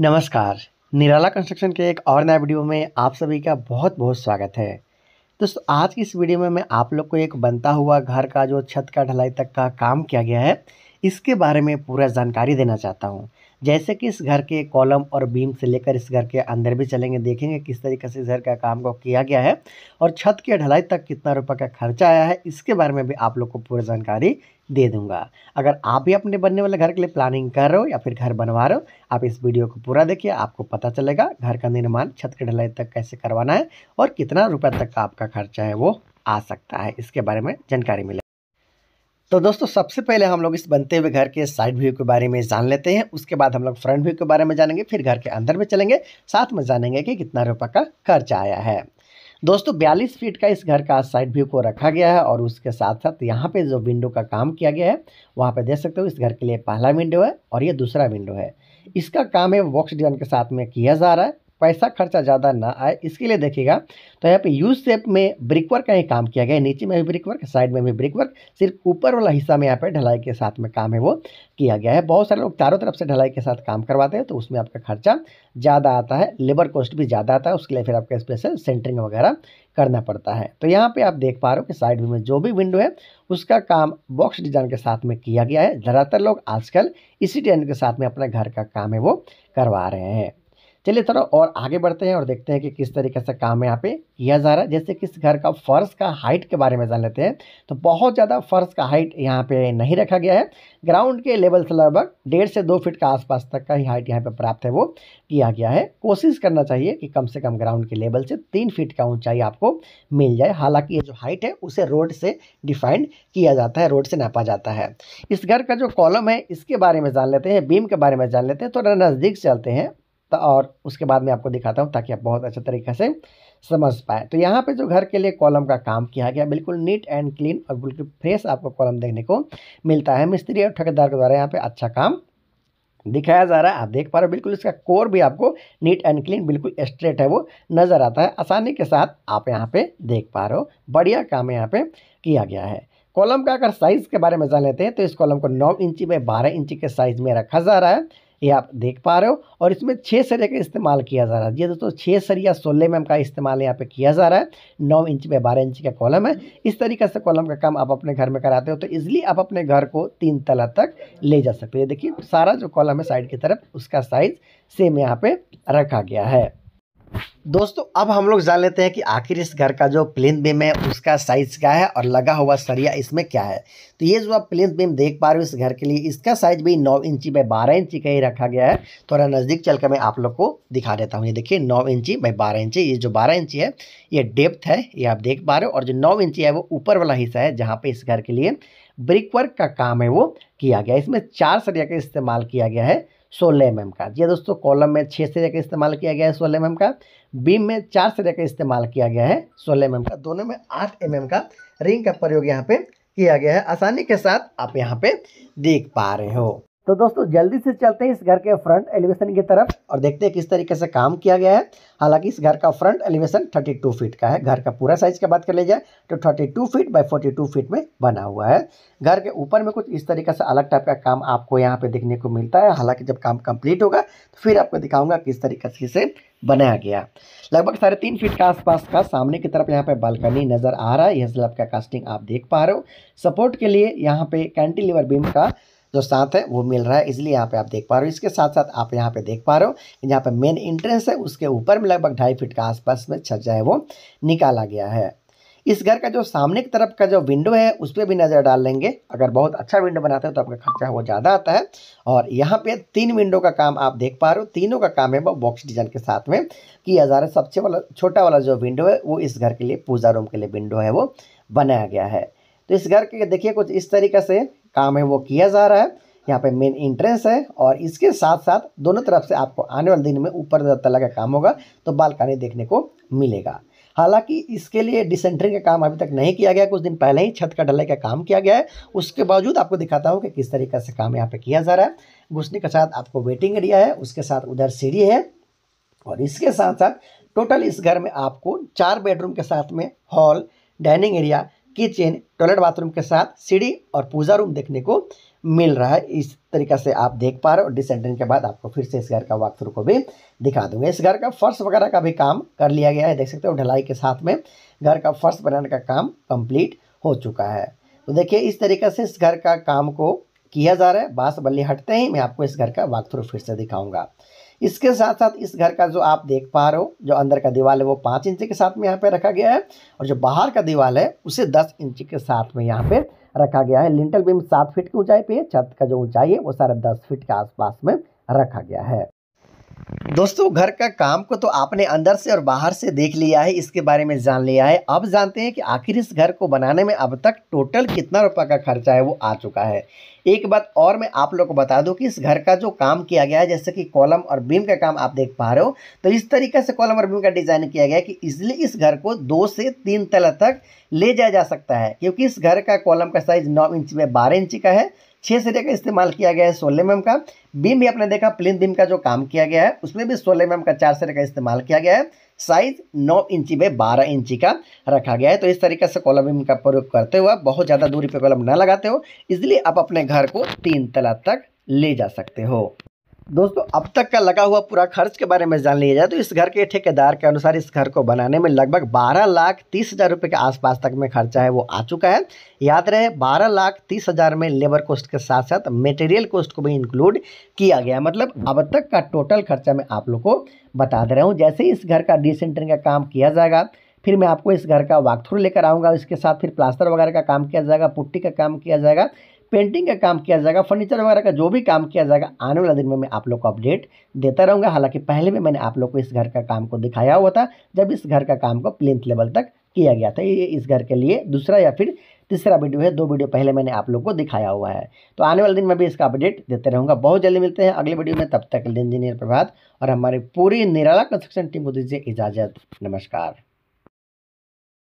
नमस्कार निराला कंस्ट्रक्शन के एक और नया वीडियो में आप सभी का बहुत बहुत स्वागत है दोस्तों आज की इस वीडियो में मैं आप लोग को एक बनता हुआ घर का जो छत का ढलाई तक का काम किया गया है इसके बारे में पूरा जानकारी देना चाहता हूँ जैसे कि इस घर के कॉलम और बीम से लेकर इस घर के अंदर भी चलेंगे देखेंगे किस तरीके से इस घर का काम को किया गया है और छत की ढलाई तक कितना रुपये का खर्चा आया है इसके बारे में भी आप लोग को पूरी जानकारी दे दूंगा अगर आप भी अपने बनने वाले घर के लिए प्लानिंग कर रहे हो या फिर घर बनवा रहे हो आप इस वीडियो को पूरा देखिए आपको पता चलेगा घर का निर्माण छत की ढलाई तक कैसे करवाना है और कितना रुपये तक का आपका खर्चा है वो आ सकता है इसके बारे में जानकारी मिले तो दोस्तों सबसे पहले हम लोग इस बनते हुए घर के साइड व्यू के बारे में जान लेते हैं उसके बाद हम लोग फ्रंट व्यू के बारे में जानेंगे फिर घर के अंदर में चलेंगे साथ में जानेंगे कि कितना रुपये का खर्चा आया है दोस्तों 42 फीट का इस घर का साइड व्यू को रखा गया है और उसके साथ साथ यहाँ पे जो विंडो का काम किया गया है वहाँ पे देख सकते हो इस घर के लिए पहला विंडो है और ये दूसरा विंडो है इसका काम है वॉक्स डिजाइन के साथ में किया जा रहा है पैसा खर्चा ज़्यादा ना आए इसके लिए देखिएगा तो यहाँ पे यू सेप में ब्रिक वर्क का ही काम किया गया है नीचे में भी ब्रिक वर्क साइड में भी ब्रिक वर्क सिर्फ ऊपर वाला हिस्सा में यहाँ पे ढलाई के साथ में काम है वो किया गया है बहुत सारे लोग चारों तरफ से ढलाई के साथ काम करवाते हैं तो उसमें आपका खर्चा ज़्यादा आता है लेबर कॉस्ट भी ज़्यादा आता है उसके लिए फिर आपका स्पेशल सेंटरिंग वगैरह करना पड़ता है तो यहाँ पे आप देख पा रहे हो कि साइड में जो भी विंडो है उसका काम बॉक्स डिजाइन के साथ में किया गया है ज़्यादातर लोग आजकल इसी डिजाइन के साथ में अपना घर का काम है वो करवा रहे हैं चलिए थोड़ा और आगे बढ़ते हैं और देखते हैं कि किस तरीके से काम यहाँ पे किया जा रहा है जैसे किस घर का फ़र्श का हाइट के बारे में जान लेते हैं तो बहुत ज़्यादा फ़र्श का हाइट यहाँ पे नहीं रखा गया है ग्राउंड के लेवल से लगभग डेढ़ से दो फीट के आसपास तक का ही हाइट यहाँ पे प्राप्त है वो किया गया है कोशिश करना चाहिए कि कम से कम ग्राउंड के लेवल से तीन फीट का ऊंचाई आपको मिल जाए हालांकि ये जो हाइट है उसे रोड से डिफाइंड किया जाता है रोड से नापा जाता है इस घर का जो कॉलम है इसके बारे में जान लेते हैं बीम के बारे में जान लेते हैं थोड़ा नज़दीक चलते हैं और उसके बाद मैं आपको दिखाता हूँ ताकि आप बहुत अच्छे तरीके से समझ पाए तो यहाँ पे जो घर के लिए कॉलम का काम किया गया बिल्कुल नीट एंड क्लीन और बिल्कुल फ्रेश आपको कॉलम देखने को मिलता है मिस्त्री और ठेकेदार के द्वारा यहाँ पे अच्छा काम दिखाया जा रहा है आप देख पा रहे हो बिल्कुल इसका कोर भी आपको नीट एंड क्लीन बिल्कुल स्ट्रेट है वो नज़र आता है आसानी के साथ आप यहाँ पे देख पा रहे हो बढ़िया काम यहाँ पे किया गया है कॉलम का अगर साइज़ के बारे में जान लेते हैं तो इस कॉलम को नौ इंची में बारह इंची के साइज़ में रखा जा रहा है ये आप देख पा रहे हो और इसमें छः सरिया का इस्तेमाल किया जा रहा है ये दोस्तों छः सरिया सोलह एम mm का इस्तेमाल यहाँ पे किया जा रहा है नौ इंच में बारह इंच का कॉलम है इस तरीके से कॉलम का काम आप अपने घर में कराते हो तो ईजिली आप अपने घर को तीन तला तक ले जा सकते हो देखिए सारा जो कॉलम है साइड की तरफ उसका साइज़ सेम यहाँ पर रखा गया है दोस्तों अब हम लोग जान लेते हैं कि आखिर इस घर का जो प्लेन बीम है उसका साइज़ क्या है और लगा हुआ सरिया इसमें क्या है तो ये जो आप प्लेन बीम देख पा रहे हो इस घर के लिए इसका साइज़ भी नौ इंची बाई बारह इंची का ही रखा गया है थोड़ा नज़दीक चल कर मैं आप लोग को दिखा देता हूँ ये देखिए नौ इंची बाई बारह इंची ये जो बारह इंची है ये डेप्थ है ये आप देख पा रहे हो और जो नौ इंची है वो ऊपर वाला हिस्सा है जहाँ पर इस घर के लिए ब्रिक वर्क का काम है वो किया गया इसमें चार सरिया का इस्तेमाल किया गया है सोलह एम का जी हाँ दोस्तों कॉलम में छः सिरे का इस्तेमाल किया गया है सोलह एम का बीम में चार सिरे का इस्तेमाल किया गया है सोलह एम का दोनों में आठ एम का रिंग का प्रयोग यहाँ पे किया गया है आसानी के साथ आप यहाँ पे देख पा रहे हो तो दोस्तों जल्दी से चलते हैं इस घर के फ्रंट एलिवेशन की तरफ और देखते हैं किस तरीके से काम किया गया है हालांकि इस घर का फ्रंट एलिवेशन 32 फीट का है घर का पूरा साइज की बात कर लीजिए तो 32 फीट बाय 42 फीट में बना हुआ है घर के ऊपर में कुछ इस तरीके से अलग टाइप का काम आपको यहाँ पे देखने को मिलता है हालांकि जब काम कम्प्लीट होगा तो फिर आपको दिखाऊंगा किस तरीके से इसे बनाया गया लगभग साढ़े तीन फीट के आसपास का सामने की तरफ यहाँ पे बालकनी नज़र आ रहा है यह स्लब का कास्टिंग आप देख पा रहे हो सपोर्ट के लिए यहाँ पे कैंटी बीम का जो साथ है वो मिल रहा है इसलिए यहाँ पे आप देख पा रहे हो इसके साथ साथ आप यहाँ पे देख पा रहे हो यहाँ पे मेन इंट्रेंस है उसके ऊपर में लगभग ढाई फीट के आसपास में छज्जा है वो निकाला गया है इस घर का जो सामने की तरफ का जो विंडो है उस पर भी नज़र डाल लेंगे अगर बहुत अच्छा विंडो बनाते हो तो आपका खर्चा वो ज़्यादा आता है और यहाँ पे तीन विंडो का काम आप देख पा रहे हो तीनों का काम है वो बॉक्स डिजाइन के साथ में किया जा रहा है सबसे वाला छोटा वाला जो विंडो है वो इस घर के लिए पूजा रूम के लिए विंडो है वो बनाया गया है तो इस घर के देखिए कुछ इस तरीके से काम है वो किया जा रहा है यहाँ पे मेन इंट्रेंस है और इसके साथ साथ दोनों तरफ से आपको आने वाले दिन में ऊपर तला का काम होगा तो बालकनी देखने को मिलेगा हालांकि इसके लिए डिसेंटरिंग का काम अभी तक नहीं किया गया कुछ दिन पहले ही छत का ढलाई का काम किया गया है उसके बावजूद आपको दिखाता हूँ कि किस तरीके से काम यहाँ पे किया जा रहा है घुसने के साथ आपको वेटिंग एरिया है उसके साथ उधर सीढ़ी है और इसके साथ साथ टोटल इस घर में आपको चार बेडरूम के साथ में hall dining area kitchen toilet bathroom के साथ सीढ़ी और पूजा रूम देखने को मिल रहा है इस तरीका से आप देख पा रहे हो डिसेंटरिंग के बाद आपको फिर से इस घर का वाकथ्रू थ्रू को भी दिखा दूंगा इस घर का फर्श वगैरह का भी काम कर लिया गया है देख सकते हो ढलाई के साथ में घर का फर्श बनाने का काम कंप्लीट हो चुका है तो देखिए इस तरीके से इस घर का काम को किया जा रहा है बांस बल्ली हटते ही मैं आपको इस घर का वाक थ्रू फिर से दिखाऊंगा इसके साथ साथ इस घर का जो आप देख पा रहे हो जो अंदर का दीवार है वो पाँच इंच के साथ में यहाँ पे रखा गया है और जो बाहर का दीवार है उसे दस इंच के साथ में यहाँ पे रखा गया है लिंटल बीम सात फीट की ऊंचाई पे है छत का जो ऊंचाई है वो सारा दस फीट के आसपास में रखा गया है दोस्तों घर का काम को तो आपने अंदर से और बाहर से देख लिया है इसके बारे में जान लिया है अब जानते हैं कि आखिर इस घर को बनाने में अब तक टोटल कितना रुपए का खर्चा है वो आ चुका है एक बात और मैं आप लोग को बता दूं कि इस घर का जो काम किया गया है जैसे कि कॉलम और बीम का काम आप देख पा रहे हो तो इस तरीके से कॉलम और बीम का डिज़ाइन किया गया है कि इसलिए इस घर को दो से तीन तला तक ले जाया जा सकता है क्योंकि इस घर का कॉलम का साइज़ नौ इंच में बारह इंच का है छः सिरे का इस्तेमाल किया गया है सोलह एम का बीम भी आपने देखा प्लेन बीम का जो काम किया गया है उसमें भी सोलह एम का चार सिरे का इस्तेमाल किया गया है साइज 9 इंची में 12 इंची का रखा गया है तो इस तरीके से कॉलम बीम का प्रयोग करते हुए बहुत ज़्यादा दूरी पर कॉलम ना लगाते हो इसलिए आप अपने घर को तीन तला तक ले जा सकते हो दोस्तों अब तक का लगा हुआ पूरा खर्च के बारे में जान लिया जाए तो इस घर के ठेकेदार के अनुसार इस घर को बनाने में लगभग बारह लाख तीस हज़ार रुपये के आसपास तक में खर्चा है वो आ चुका है याद रहे बारह लाख तीस हज़ार में लेबर कॉस्ट के साथ साथ मटेरियल कॉस्ट को भी इंक्लूड किया गया मतलब अब तक का टोटल खर्चा मैं आप लोग को बता दे रहा हूँ जैसे इस घर का डिसेंटरिंग का काम किया जाएगा फिर मैं आपको इस घर का वाकथ्रू लेकर आऊँगा इसके साथ फिर प्लास्टर वगैरह का काम किया जाएगा पुट्टी का काम किया जाएगा पेंटिंग का काम किया जाएगा फर्नीचर वगैरह का जो भी काम किया जाएगा आने वाला दिन में मैं आप लोग को अपडेट देता रहूँगा हालांकि पहले भी मैंने आप लोग को इस घर का काम को दिखाया हुआ था जब इस घर का काम को प्लिंथ लेवल तक किया गया था ये इस घर के लिए दूसरा या फिर तीसरा वीडियो है दो वीडियो पहले मैंने आप लोग को दिखाया हुआ है तो आने वाले दिन में भी इसका अपडेट देते रहूँगा बहुत जल्दी मिलते हैं अगले वीडियो में तब तक इंजीनियर प्रभात और हमारी पूरी निराला कंस्ट्रक्शन टीम को दीजिए इजाज़त नमस्कार